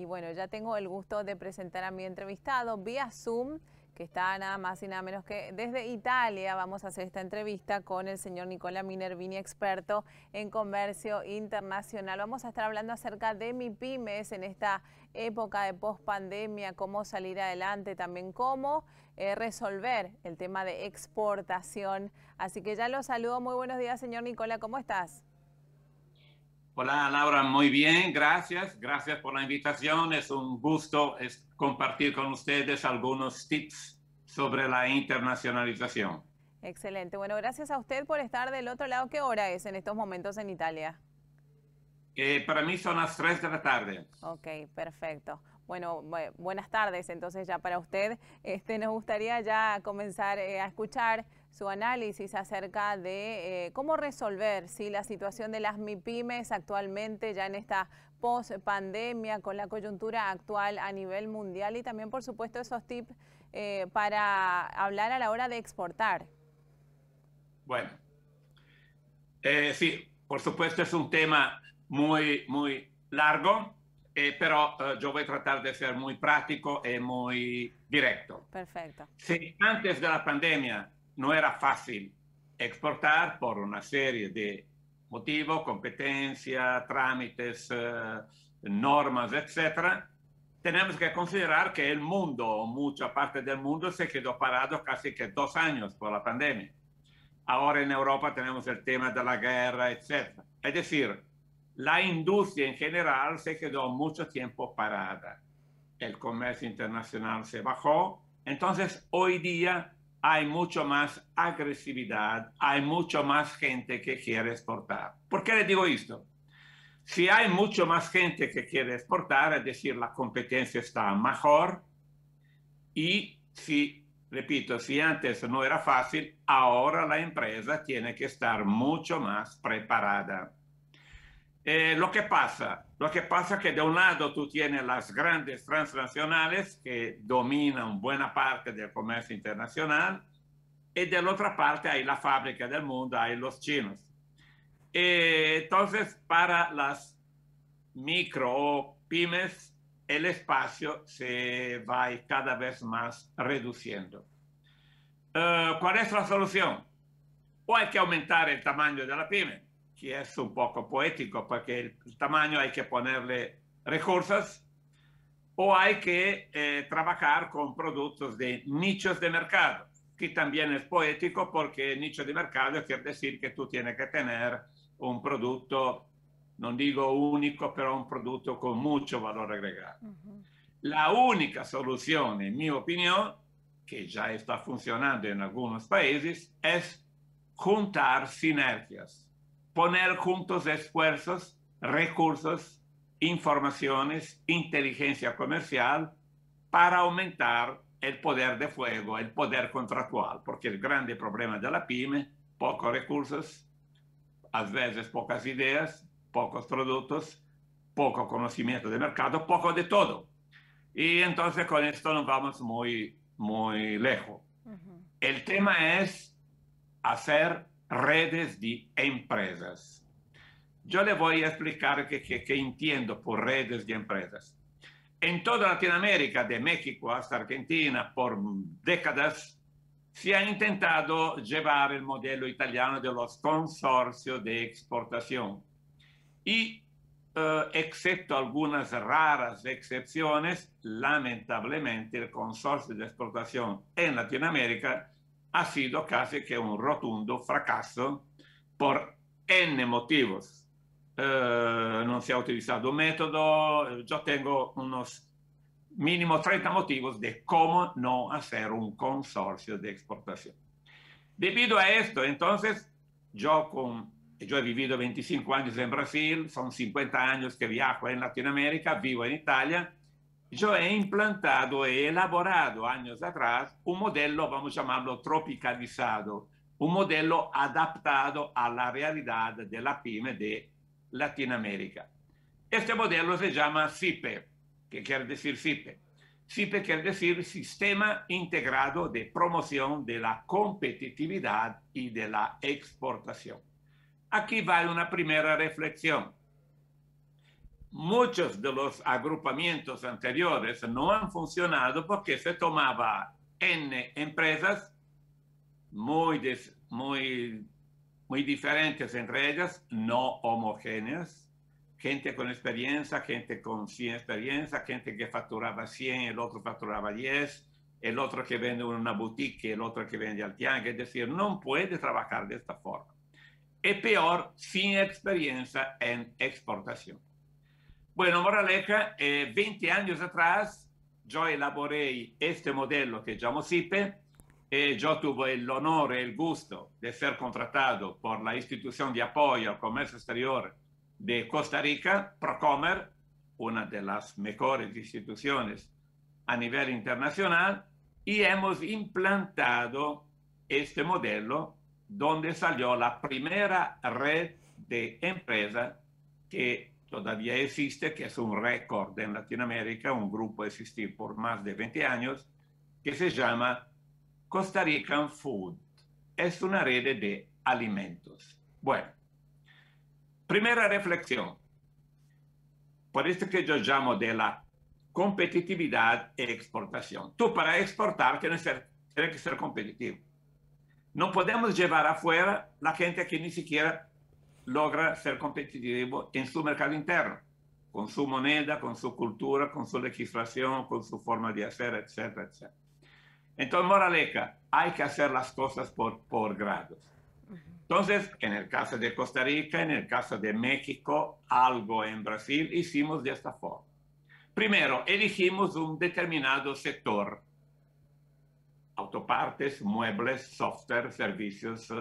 Y bueno, ya tengo el gusto de presentar a mi entrevistado vía Zoom, que está nada más y nada menos que desde Italia. Vamos a hacer esta entrevista con el señor Nicola Minervini, experto en comercio internacional. Vamos a estar hablando acerca de mi pymes en esta época de pospandemia, cómo salir adelante, también cómo eh, resolver el tema de exportación. Así que ya lo saludo. Muy buenos días, señor Nicola. ¿Cómo estás? Hola Laura, muy bien, gracias, gracias por la invitación, es un gusto compartir con ustedes algunos tips sobre la internacionalización. Excelente, bueno, gracias a usted por estar del otro lado. ¿Qué hora es en estos momentos en Italia? Eh, para mí son las 3 de la tarde. Ok, perfecto. Bueno, buenas tardes entonces ya para usted. Este, nos gustaría ya comenzar eh, a escuchar su análisis acerca de eh, cómo resolver si la situación de las MIPIMES actualmente ya en esta post pandemia con la coyuntura actual a nivel mundial y también por supuesto esos tips eh, para hablar a la hora de exportar. Bueno, eh, sí, por supuesto es un tema muy, muy largo, pero yo voy a tratar de ser muy práctico y muy directo. Perfecto. Sí, antes de la pandemia no era fácil exportar por una serie de motivos, competencia, trámites, eh, normas, etc. Tenemos que considerar que el mundo, mucha parte del mundo, se quedó parado casi que dos años por la pandemia. Ahora en Europa tenemos el tema de la guerra, etc. Es decir, la industria en general se quedó mucho tiempo parada. El comercio internacional se bajó. Entonces, hoy día hay mucho más agresividad, hay mucho más gente que quiere exportar. ¿Por qué le digo esto? Si hay mucho más gente que quiere exportar, es decir, la competencia está mejor y si, repito, si antes no era fácil, ahora la empresa tiene que estar mucho más preparada. Eh, lo que pasa, lo que pasa es que de un lado tú tienes las grandes transnacionales que dominan buena parte del comercio internacional y de la otra parte hay la fábrica del mundo, hay los chinos. Eh, entonces, para las micro o pymes, el espacio se va cada vez más reduciendo. Eh, ¿Cuál es la solución? O hay que aumentar el tamaño de la pyme que es un poco poético, porque el tamaño hay que ponerle recursos o hay que eh, trabajar con productos de nichos de mercado, que también es poético porque nicho de mercado quiere decir que tú tienes que tener un producto, no digo único, pero un producto con mucho valor agregado. La única solución, en mi opinión, que ya está funcionando en algunos países, es juntar sinergias poner juntos esfuerzos, recursos, informaciones, inteligencia comercial para aumentar el poder de fuego, el poder contractual, porque el grande problema de la pyme, pocos recursos, a veces pocas ideas, pocos productos, poco conocimiento de mercado, poco de todo. Y entonces con esto no vamos muy, muy lejos. El tema es hacer redes de empresas. Yo le voy a explicar qué que, entiendo por redes de empresas. En toda Latinoamérica, de México hasta Argentina, por décadas, se ha intentado llevar el modelo italiano de los consorcios de exportación. Y, eh, excepto algunas raras excepciones, lamentablemente el consorcio de exportación en Latinoamérica ha sido casi que un rotondo fracasso por N motivi. Eh, si se utilizzato utilizado metodo, yo eh, tengo unos mínimo 30 motivi di come non essere un consorcio di exportación. Debido a questo, entonces, io con yo he vivido 25 anni in Brasil, sono 50 anni che viajo in Latinoamérica, vivo in Italia, yo he implantado, he elaborado años atrás un modelo, vamos a llamarlo tropicalizado, un modelo adaptado a la realidad de la pyme de Latinoamérica. Este modelo se llama CIPE, ¿Qué quiere decir CIPE. CIPE quiere decir Sistema Integrado de Promoción de la Competitividad y de la Exportación. Aquí va una primera reflexión muchos de los agrupamientos anteriores no han funcionado porque se tomaba N empresas muy, muy, muy diferentes entre ellas, no homogéneas, gente con experiencia, gente con sin experiencia, gente que facturaba 100, el otro facturaba 10, el otro que vende una boutique, el otro que vende al tianguis. Es decir, no puede trabajar de esta forma. Es peor sin experiencia en exportación. Bueno, Moraleca, 20 eh, años atrás yo elaboré este modelo que llamo SIPE. Eh, yo tuve el honor y el gusto de ser contratado por la institución de apoyo al comercio exterior de Costa Rica, Procomer, una de las mejores instituciones a nivel internacional, y hemos implantado este modelo donde salió la primera red de empresas que todavía existe, que es un récord en Latinoamérica, un grupo existir por más de 20 años, que se llama Costa Rican Food. Es una red de alimentos. Bueno, primera reflexión. Por esto que yo llamo de la competitividad e exportación. Tú para exportar tienes ser, tienes que ser competitivo. No podemos llevar afuera la gente que ni siquiera logra ser competitivo en su mercado interno, con su moneda, con su cultura, con su legislación, con su forma de hacer, etcétera, etcétera. Entonces, moraleja, hay que hacer las cosas por, por grados. Entonces, en el caso de Costa Rica, en el caso de México, algo en Brasil, hicimos de esta forma. Primero, elegimos un determinado sector, autopartes, muebles, software, servicios,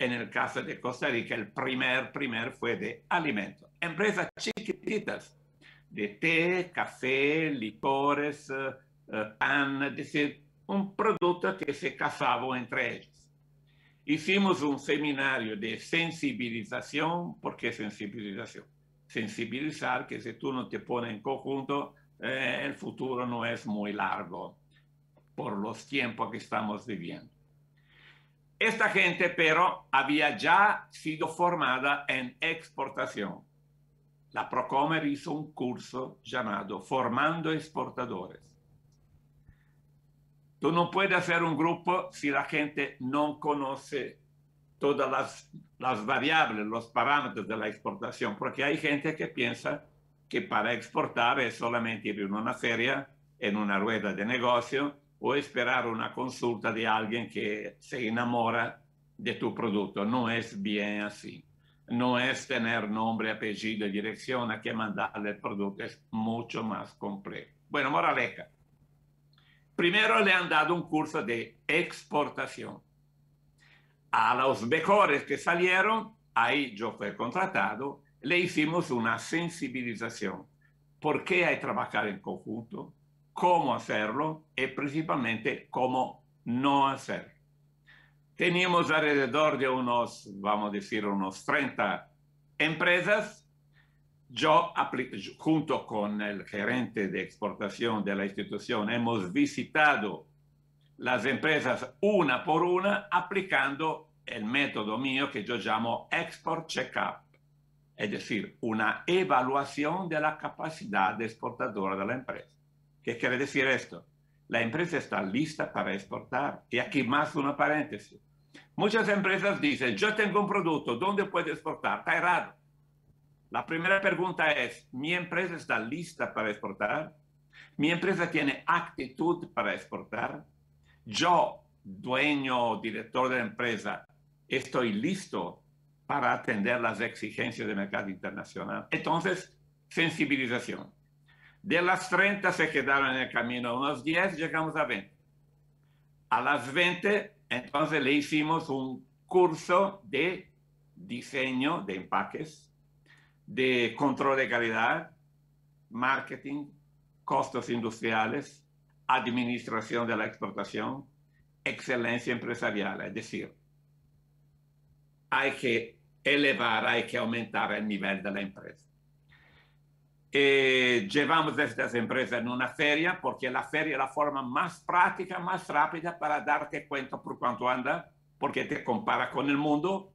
en el caso de Costa Rica, el primer, primer fue de alimentos. Empresas chiquititas de té, café, licores, eh, eh, pan, es decir, un producto que se casaba entre ellos. Hicimos un seminario de sensibilización. ¿Por qué sensibilización? Sensibilizar que si tú no te pones en conjunto, eh, el futuro no es muy largo por los tiempos que estamos viviendo. Esta gente pero había ya sido formada en exportación. La Procomer hizo un curso llamado Formando Exportadores. Tú no puedes hacer un grupo si la gente no conoce todas las, las variables, los parámetros de la exportación, porque hay gente que piensa que para exportar es solamente ir a una feria, en una rueda de negocio o esperar una consulta de alguien que se enamora de tu producto. No es bien así. No es tener nombre, apellido y dirección a que mandarle el producto. Es mucho más complejo. Bueno, moraleja. Primero le han dado un curso de exportación. A los mejores que salieron, ahí yo fui contratado, le hicimos una sensibilización. ¿Por qué hay que trabajar en conjunto? cómo hacerlo y eh, principalmente cómo no hacerlo. Teníamos alrededor de unos, vamos a decir, unos 30 empresas. Yo, junto con el gerente de exportación de la institución, hemos visitado las empresas una por una aplicando el método mío que yo llamo Export Checkup, es decir, una evaluación de la capacidad exportadora de la empresa. ¿Qué quiere decir esto? La empresa está lista para exportar. Y aquí más una paréntesis. Muchas empresas dicen, yo tengo un producto, ¿dónde puedo exportar? Está errado. La primera pregunta es, ¿mi empresa está lista para exportar? ¿Mi empresa tiene actitud para exportar? Yo, dueño o director de la empresa, estoy listo para atender las exigencias del mercado internacional. Entonces, sensibilización. De las 30 se quedaron en el camino unos 10, llegamos a 20. A las 20, entonces le hicimos un curso de diseño de empaques, de control de calidad, marketing, costos industriales, administración de la exportación, excelencia empresarial. Es decir, hay que elevar, hay que aumentar el nivel de la empresa. Eh, llevamos estas empresas en una feria porque la feria es la forma más práctica, más rápida para darte cuenta por cuánto anda, porque te compara con el mundo.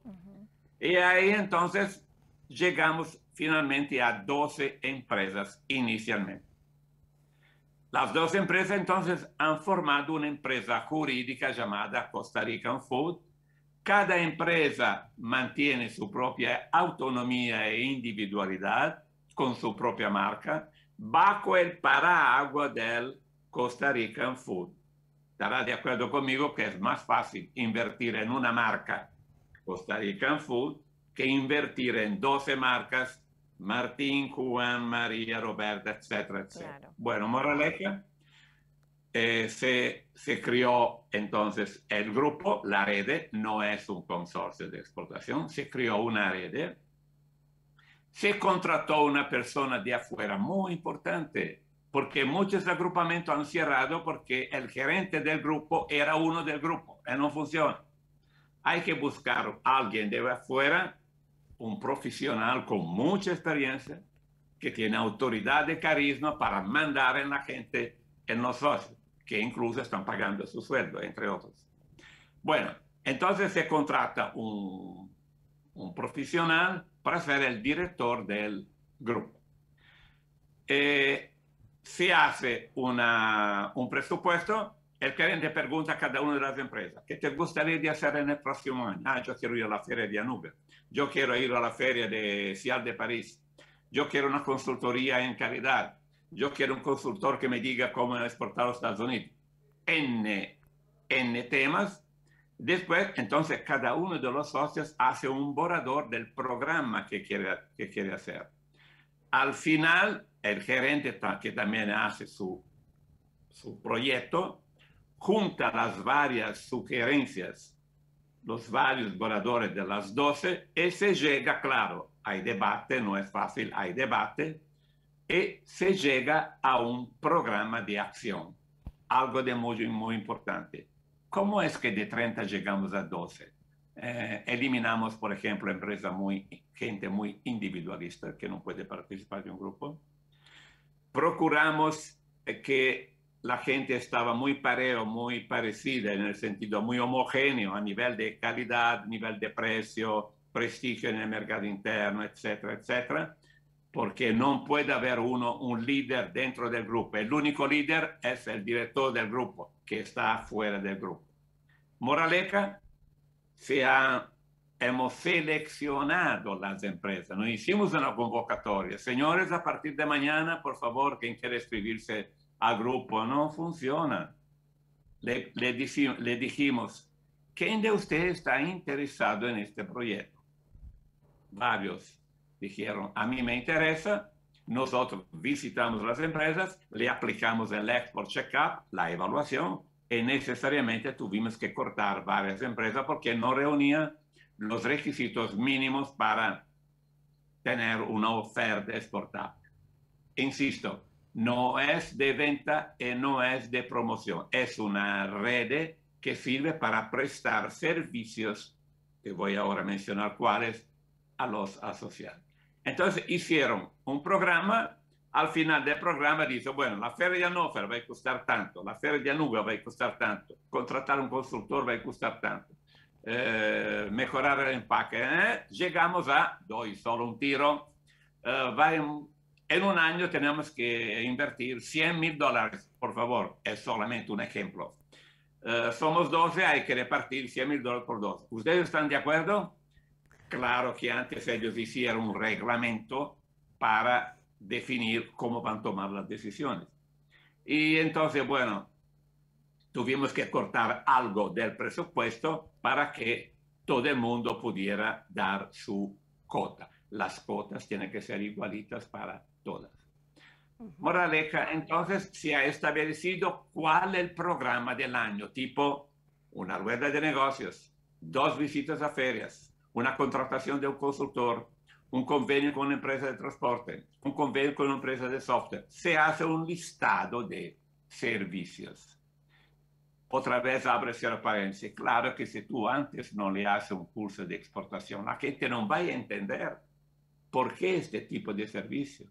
Y ahí entonces llegamos finalmente a 12 empresas inicialmente. Las 12 empresas entonces han formado una empresa jurídica llamada Costa Rican Food. Cada empresa mantiene su propia autonomía e individualidad con su propia marca bajo el paraguas del Costa Rican Food. Estará de acuerdo conmigo que es más fácil invertir en una marca Costa Rican Food que invertir en 12 marcas Martín, Juan, María, Roberta, etcétera, etcétera. Bueno, Moraleja, eh, se, se creó entonces el grupo, la red, no es un consorcio de exportación, se crió una red se contrató una persona de afuera muy importante, porque muchos agrupamientos han cerrado porque el gerente del grupo era uno del grupo, y no funciona. Hay que buscar a alguien de afuera, un profesional con mucha experiencia, que tiene autoridad de carisma para mandar en la gente, en los socios, que incluso están pagando su sueldo, entre otros. Bueno, entonces se contrata un, un profesional para ser el director del grupo. Eh, se hace una, un presupuesto, el gerente pregunta a cada una de las empresas, ¿qué te gustaría hacer en el próximo año? Ah, yo quiero ir a la feria de Anubia. yo quiero ir a la feria de Cial de París, yo quiero una consultoría en calidad, yo quiero un consultor que me diga cómo exportar a los Estados Unidos. N, N temas Después, entonces, cada uno de los socios hace un borrador del programa que quiere, que quiere hacer. Al final, el gerente, que también hace su, proyecto, junta las varias sugerencias, los varios borradores de las 12 y se llega, claro, hay debate, no es fácil, hay debate, y se llega a un programa de acción, algo de muy, muy importante. ¿Cómo es que de 30 llegamos a 12? Eh, eliminamos, por ejemplo, empresa muy, gente muy individualista que no puede participar de un grupo. Procuramos eh, que la gente estaba muy pareo, muy parecida, en el sentido muy homogéneo a nivel de calidad, nivel de precio, prestigio en el mercado interno, etcétera, etcétera, porque no puede haber uno un líder dentro del grupo. El único líder es el director del grupo que está fuera del grupo. Moraleja, hemos seleccionado las empresas, no hicimos una convocatoria. Señores, a partir de mañana, por favor, quien quiere escribirse al grupo, no funciona. Le, le dijimos, ¿quién de ustedes está interesado en este proyecto? Varios dijeron, a mí me interesa, nosotros visitamos las empresas, le aplicamos el export check-up, la evaluación, y necesariamente tuvimos que cortar varias empresas porque no reunían los requisitos mínimos para tener una oferta exportable. Insisto, no es de venta y no es de promoción, es una red que sirve para prestar servicios, que voy ahora a mencionar cuáles, a los asociados. Entonces hicieron un programa, al final del programa dice, bueno, la feria de Hannover va a costar tanto, la feria de Anuga va a costar tanto, contratar un constructor va a costar tanto, eh, mejorar el empaque. Eh". Llegamos a, doy solo un tiro, eh, va en, un año tenemos que invertir 100 mil dólares, por favor, es solamente un ejemplo. somos 12, hay que repartir 100 mil dólares por 12. ¿Ustedes están de acuerdo? Claro que antes ellos hicieron un reglamento para definir cómo van a tomar las decisiones. Y entonces, bueno, tuvimos que cortar algo del presupuesto para que todo el mundo pudiera dar su cota. Las cotas tienen que ser igualitas para todas. Moraleja, entonces se ha establecido cuál es el programa del año, tipo una rueda de negocios, dos visitas a ferias, una contratación de un consultor, un convenio con una empresa de transporte, un convenio con una empresa de software. Se hace un listado de servicios. Otra vez abre la Claro que si tú antes no le haces un curso de exportación, la gente no va a entender por qué este tipo de servicio.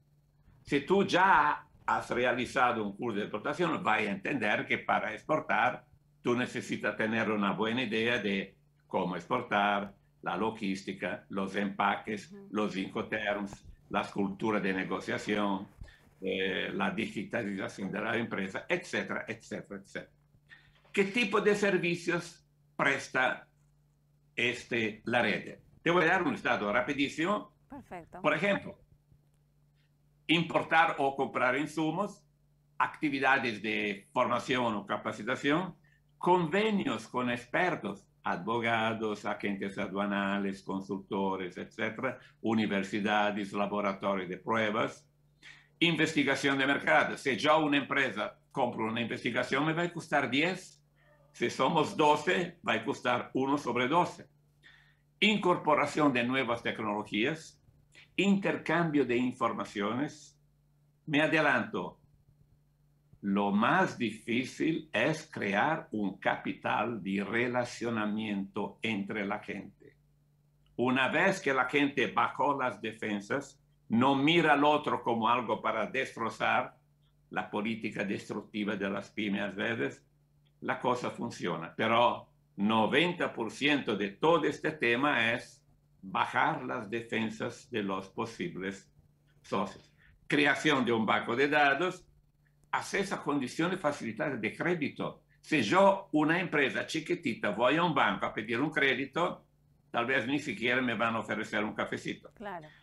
Si tú ya has realizado un curso de exportación, va a entender que para exportar tú necesitas tener una buena idea de cómo exportar, la logística, los empaques, los incoterms, las culturas de negociación, eh, la digitalización de la empresa, etcétera, etcétera, etcétera. ¿Qué tipo de servicios presta este, la red? Te voy a dar un estado rapidísimo. Perfecto. Por ejemplo, importar o comprar insumos, actividades de formación o capacitación, convenios con expertos advogados, agentes aduanales, consultores, etcétera, universidades, laboratorios de pruebas. Investigación de mercado. Si yo una empresa compro una investigación, me va a costar 10. Si somos 12, va a costar 1 sobre 12. Incorporación de nuevas tecnologías. Intercambio de informaciones. Me adelanto, lo más difícil es crear un capital de relacionamiento entre la gente. Una vez que la gente bajó las defensas, no mira al otro como algo para destrozar la política destructiva de las pymes veces, la cosa funciona. Pero 90% de todo este tema es bajar las defensas de los posibles socios. Creación de un banco de datos, hacer esas condiciones facilitadas de crédito. Si yo, una empresa chiquitita, voy a un banco a pedir un crédito, tal vez ni siquiera me van a ofrecer un cafecito.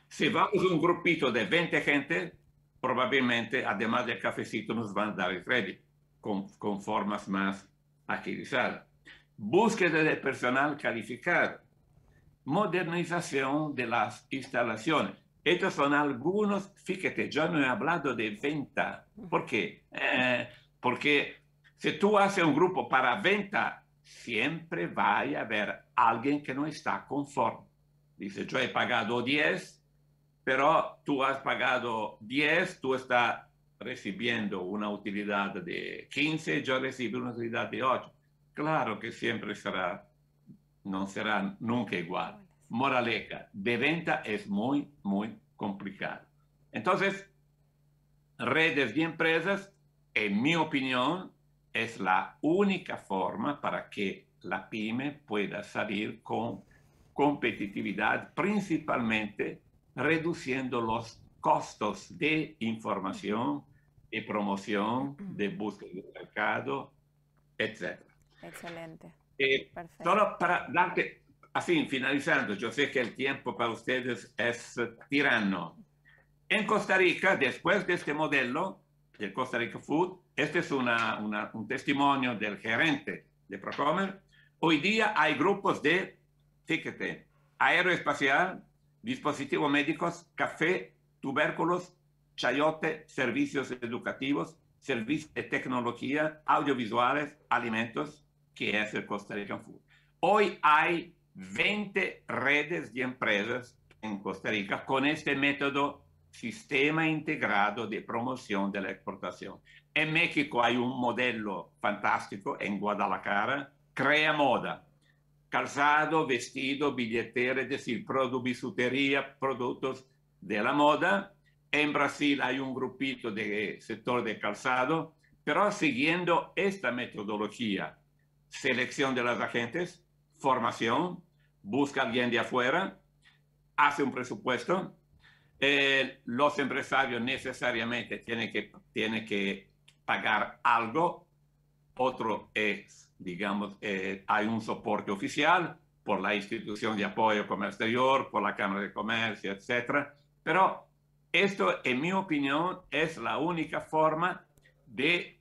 Si vamos un grupito de 20 gente, probablemente, además del cafecito, nos van a dar el crédito con, con formas más agilizadas. Búsqueda de personal calificado. Modernización de las instalaciones. Estos son algunos, fíjate, yo no he hablado de venta. ¿Por qué? Eh, porque si tú haces un grupo para venta, siempre va a haber alguien que no está conforme. Dice, yo he pagado 10, pero tú has pagado 10, tú estás recibiendo una utilidad de 15, yo recibo una utilidad de 8. Claro que siempre será, no será nunca igual moraleja, de venta es muy, muy complicado. Entonces, redes de empresas, en mi opinión, es la única forma para que la pyme pueda salir con competitividad, principalmente reduciendo los costos de información, de promoción, de búsqueda de mercado, etc. Excelente. Eh, Perfecto. solo para darte Así, finalizando, yo sé que el tiempo para ustedes es tirano. En Costa Rica, después de este modelo de Costa Rica Food, este es un testimonio del gerente de Procomer, hoy día hay grupos de, fíjate, aeroespacial, dispositivos médicos, café, tubérculos, chayote, servicios educativos, servicios de tecnología, audiovisuales, alimentos, que es el Costa Rica Food. Hoy hay 20 redes de empresas en Costa Rica con este método sistema integrado de promoción de la exportación. En México hay un modelo fantástico, en Guadalajara, Crea Moda. Calzado, vestido, billetera, es decir, bisutería, productos de la moda. En Brasil hay un grupito de sector de calzado, pero siguiendo esta metodología, selección de las agentes, formación, busca a alguien de afuera, hace un presupuesto. Eh, los empresarios necesariamente tienen que, tiene que pagar algo. Otro es, digamos, eh, hay un soporte oficial por la institución de apoyo comercial, exterior, por la Cámara de Comercio, etcétera. Pero esto, en mi opinión, es la única forma de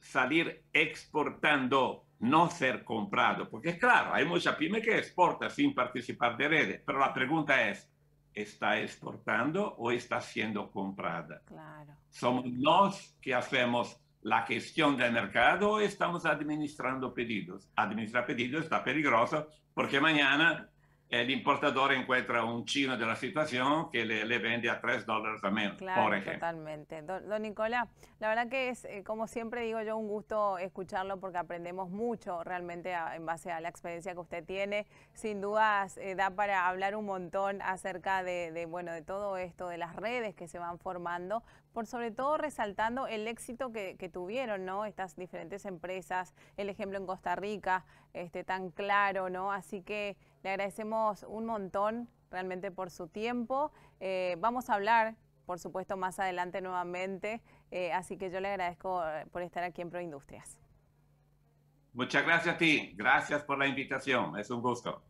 salir exportando no ser comprado. Porque claro, hay mucha pymes que exporta sin participar de redes, pero la pregunta es, ¿está exportando o está siendo comprada? Claro. ¿Somos los que hacemos la gestión del mercado o estamos administrando pedidos? Administrar pedidos está peligroso porque mañana el importador encuentra un chino de la situación que le, vende a 3 dólares a menos, por ejemplo. Totalmente. Don, Nicolás, la verdad que es, eh, como siempre digo yo, un gusto escucharlo porque aprendemos mucho realmente en base a la experiencia que usted tiene. Sin dudas eh, da para hablar un montón acerca de, de, bueno, de todo esto, de las redes que se van formando, por sobre todo resaltando el éxito que, tuvieron, ¿no? Estas diferentes empresas, el ejemplo en Costa Rica, este, tan claro, ¿no? Así que le agradecemos un montón realmente por su tiempo. Eh, vamos a hablar, por supuesto, más adelante nuevamente, eh, así que yo le agradezco eh, por estar aquí en Proindustrias. Muchas gracias a ti, gracias por la invitación, es un gusto.